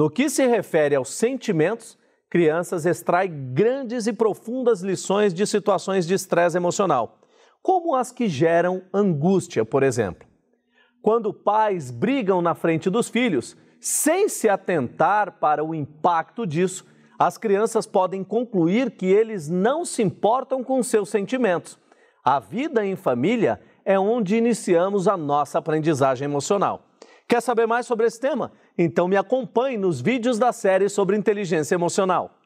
No que se refere aos sentimentos, crianças extraem grandes e profundas lições de situações de estresse emocional, como as que geram angústia, por exemplo. Quando pais brigam na frente dos filhos, sem se atentar para o impacto disso, as crianças podem concluir que eles não se importam com seus sentimentos. A vida em família é onde iniciamos a nossa aprendizagem emocional. Quer saber mais sobre esse tema? Então me acompanhe nos vídeos da série sobre inteligência emocional.